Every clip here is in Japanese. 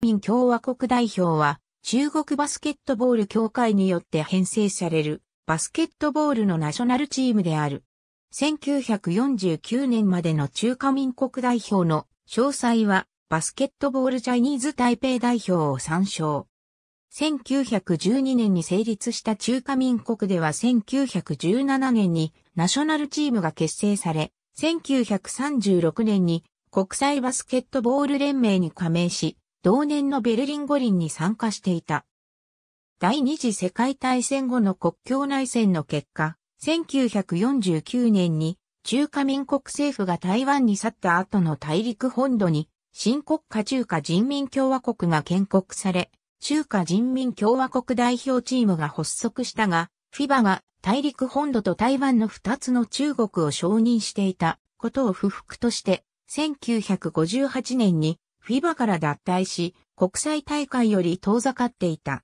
民共和国代表は、中国バスケットボール協会によって編成される、バスケットボールのナショナルチームである。1949年までの中華民国代表の詳細は、バスケットボールチャイニーズ台北代表を参照。1912年に成立した中華民国では1917年にナショナルチームが結成され、1936年に国際バスケットボール連盟に加盟し、同年のベルリン五輪に参加していた。第二次世界大戦後の国境内戦の結果、1949年に中華民国政府が台湾に去った後の大陸本土に新国家中華人民共和国が建国され、中華人民共和国代表チームが発足したが、FIBA が大陸本土と台湾の2つの中国を承認していたことを不服として、1958年にフィバから脱退し、国際大会より遠ざかっていた。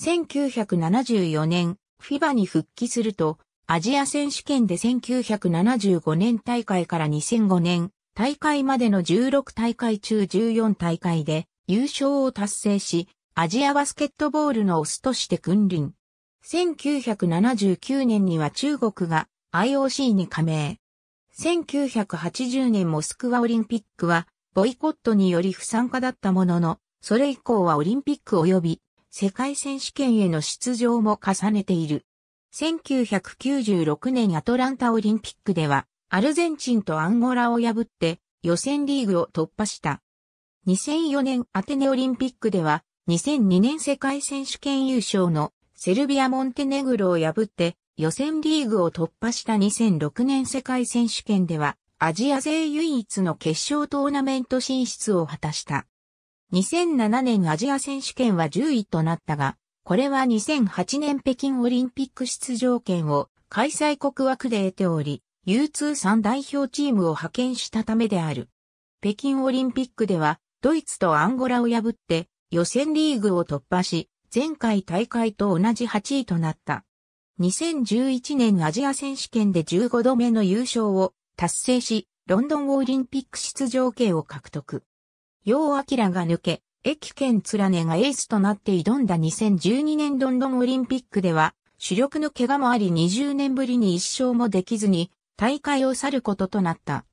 1974年、FIBA に復帰すると、アジア選手権で1975年大会から2005年大会までの16大会中14大会で優勝を達成し、アジアバスケットボールのオスとして君臨。1979年には中国が IOC に加盟。1980年モスクワオリンピックはボイコットにより不参加だったものの、それ以降はオリンピック及び世界選手権への出場も重ねている。1996年アトランタオリンピックでは、アルゼンチンとアンゴラを破って予選リーグを突破した。2004年アテネオリンピックでは、2002年世界選手権優勝のセルビア・モンテネグロを破って予選リーグを突破した2006年世界選手権では、アジア勢唯一の決勝トーナメント進出を果たした。2007年アジア選手権は10位となったが、これは2008年北京オリンピック出場権を開催国枠で得ており、U23 代表チームを派遣したためである。北京オリンピックでは、ドイツとアンゴラを破って予選リーグを突破し、前回大会と同じ8位となった。2011年アジア選手権で15度目の優勝を達成し、ロンドンオリンピック出場権を獲得。楊明が抜け、駅県連ねがエースとなって挑んだ2012年ロンドンオリンピックでは、主力の怪我もあり20年ぶりに一勝もできずに、大会を去ることとなった。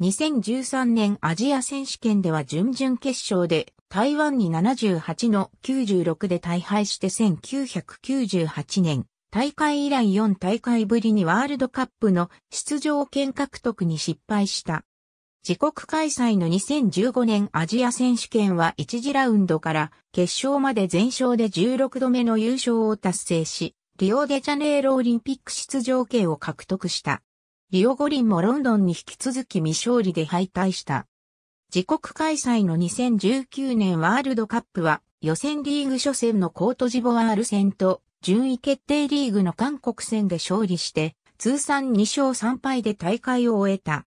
2013年アジア選手権では準々決勝で、台湾に78の96で大敗して1998年大会以来4大会ぶりにワールドカップの出場権獲得に失敗した。自国開催の2015年アジア選手権は1次ラウンドから決勝まで全勝で16度目の優勝を達成し、リオデジャネイロオリンピック出場権を獲得した。リオ五輪もロンドンに引き続き未勝利で敗退した。自国開催の2019年ワールドカップは予選リーグ初戦のコートジボワール戦と順位決定リーグの韓国戦で勝利して、通算2勝3敗で大会を終えた。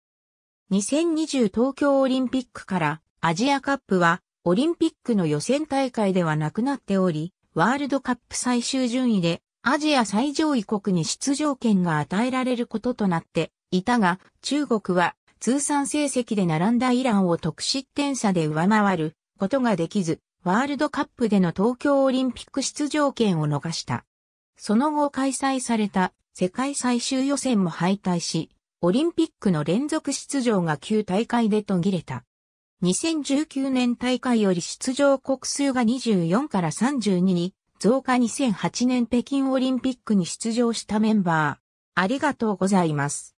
2020東京オリンピックからアジアカップはオリンピックの予選大会ではなくなっており、ワールドカップ最終順位でアジア最上位国に出場権が与えられることとなっていたが、中国は通算成績で並んだイランを得失点差で上回ることができず、ワールドカップでの東京オリンピック出場権を逃した。その後開催された世界最終予選も敗退し、オリンピックの連続出場が9大会で途切れた。2019年大会より出場国数が24から32に増加2008年北京オリンピックに出場したメンバー。ありがとうございます。